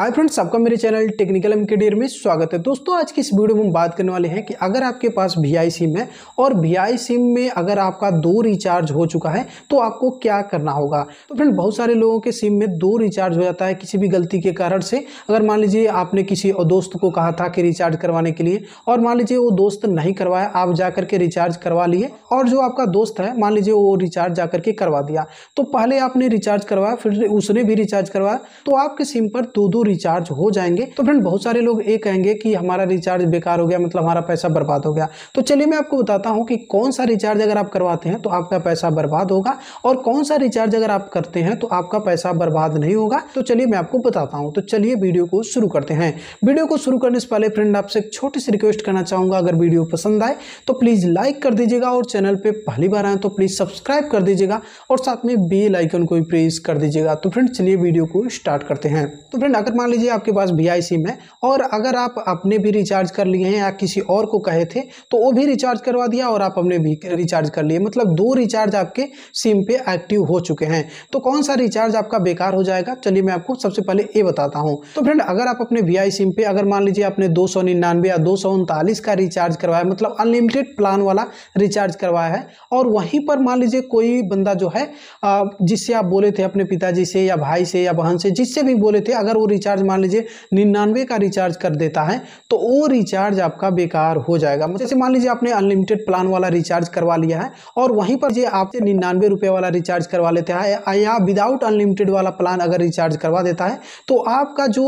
हाय friends आपका मेरे channel technical M K dare में स्वागत है दोस्तों आज की इस वीडियो में हम बात करने वाले हैं कि अगर आपके पास वी आई सिम है और वी आई सिम में अगर आपका दो रिचार्ज हो चुका है तो आपको क्या करना होगा तो फ्रेंड बहुत सारे लोगों के सिम में दो रिचार्ज हो जाता है किसी भी गलती के कारण से अगर मान लीजिए आपने किसी दोस्त को कहा था कि रिचार्ज करवाने के लिए और मान लीजिए वो दोस्त नहीं करवाया आप जा करके रिचार्ज करवा लिए और जो आपका दोस्त है मान लीजिए वो रिचार्ज जा करके करवा दिया तो पहले आपने रिचार्ज करवाया फिर उसने भी रिचार्ज करवाया तो आपके सिम पर दो दो रिचार्ज हो जाएंगे तो फ्रेंड बहुत सारे लोग ये कहेंगे कि हमारा रिचार्ज बेकार हो गया मतलब हमारा पैसा बर्बाद हो गया तो चलिए मैं आपको बताता हूँ कि कौन सा रिचार्ज अगर आप करवाते हैं तो आपका पैसा बर्बाद होगा और कौन सा रिचार्ज अगर आप करते हैं तो आपका पैसा बर्बाद नहीं होगा तो चलिए मैं आपको बताता हूँ तो चलिए वीडियो को शुरू करते हैं वीडियो को शुरू करने से पहले फ्रेंड आपसे एक छोटी सी रिक्वेस्ट करना चाहूँगा अगर वीडियो पसंद आए तो प्लीज़ लाइक कर दीजिएगा और चैनल पर पहली बार आए तो प्लीज़ सब्सक्राइब कर दीजिएगा और साथ में बेल आइकन को भी प्रेस कर दीजिएगा तो फ्रेंड चलिए वीडियो को स्टार्ट करते हैं तो फ्रेंड अगर मान लीजिए आपके पास वी आई सिम है और अगर आप अपने भी रिचार्ज कर लिए हैं या किसी और को कहे थे तो वो भी रिचार्ज करवा दिया और आप अपने भी रिचार्ज कर लिए मतलब दो रिचार्ज आपके सिम पे एक्टिव हो चुके हैं तो कौन सा रिचार्ज आपका बेकार हो जाएगा चलिए मैं आपको सबसे पहले ये बताता हूँ तो फ्रेंड अगर आप अपने वी सिम पे अगर मान लीजिए आपने दो या दो का रिचार्ज करवाया मतलब अनलिमिटेड प्लान वाला रिचार्ज करवाया है और वहीं पर मान लीजिए कोई बंदा जो है जिससे आप बोले थे अपने पिताजी से या भाई से या बहन से जिससे भी बोले थे अगर वो रिचार्ज मान लीजिए निन्यानवे का रिचार्ज कर देता है तो वो रिचार्ज आपका बेकार हो जाएगा मतलब जैसे मान लीजिए आपने अनलिमिटेड प्लान वाला रिचार्ज करवा लिया है और वहीं पर आपसे निन्यानवे रुपये वाला रिचार्ज करवा लेते हैं या विदाउट अनलिमिटेड वाला प्लान अगर रिचार्ज करवा देता है तो आपका जो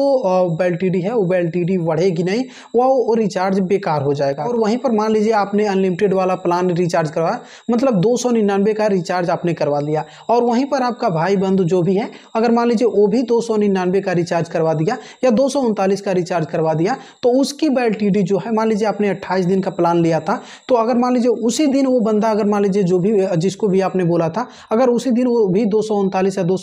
बेल है वो बेल बढ़ेगी नहीं वह रिचार्ज बेकार हो जाएगा और वहीं पर मान लीजिए आपने अनलिमिटेड वाला प्लान रिचार्ज करवाया मतलब दो का रिचार्ज आपने करवा लिया और वहीं पर आपका भाई बंधु जो भी है अगर मान लीजिए वो भी दो का रिचार्ज करवा करवा दिया या दो का रिचार्ज करवा दिया तो उसकी वैलिडिटी जो है मान लीजिए आपने अट्ठाईस दिन का प्लान लिया था तो अगर मान लीजिए उसी दिन वो बंदा अगर मान लीजिए जो भी जिसको भी आपने बोला था अगर उसी दिन वो भी दो या दो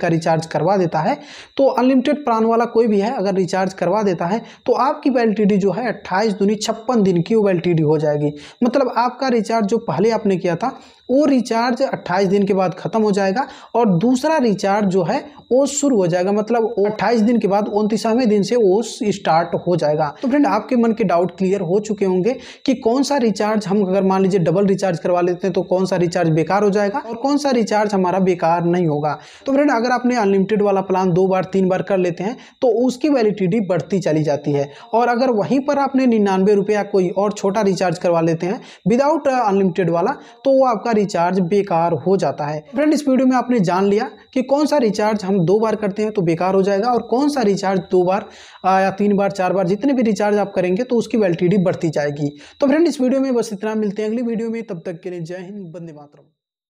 का रिचार्ज करवा देता है तो अनलिमिटेड प्लान वाला कोई भी है अगर रिचार्ज करवा देता है तो आपकी वैलिडिटी जो है अट्ठाईस दूनी छप्पन दिन की वैलिडिटी हो जाएगी मतलब आपका रिचार्ज जो पहले आपने किया था वो रिचार्ज 28 दिन के बाद ख़त्म हो जाएगा और दूसरा रिचार्ज जो है वो शुरू हो जाएगा मतलब 28 दिन के के बाद उनतीसवें दिन से वो स्टार्ट हो जाएगा तो फ्रेंड आपके मन के डाउट क्लियर हो चुके होंगे कि कौन सा रिचार्ज हम अगर मान लीजिए डबल रिचार्ज करवा लेते हैं तो कौन सा रिचार्ज बेकार हो जाएगा और कौन सा रिचार्ज हमारा बेकार नहीं होगा तो फ्रेंड अगर आपने अनलिमिटेड वाला प्लान दो बार तीन बार कर लेते हैं तो उसकी वैलिडिटी बढ़ती चली जाती है और अगर वहीं पर आपने निन्यानवे रुपया कोई और छोटा रिचार्ज करवा लेते हैं विदाउट अनलिमिटेड वाला तो वो आपका रिचार्ज बेकार हो जाता है फ्रेंड इस वीडियो में आपने जान लिया कि कौन सा रिचार्ज हम दो बार करते हैं तो बेकार हो जाएगा और कौन सा रिचार्ज दो बार आ, या तीन बार चार बार जितने भी रिचार्ज आप करेंगे तो उसकी वैलिडिटी बढ़ती जाएगी तो फ्रेंड इस वीडियो में बस इतना मिलते हैं अगली वीडियो में तब तक के लिए जय हिंद बंदे मातरम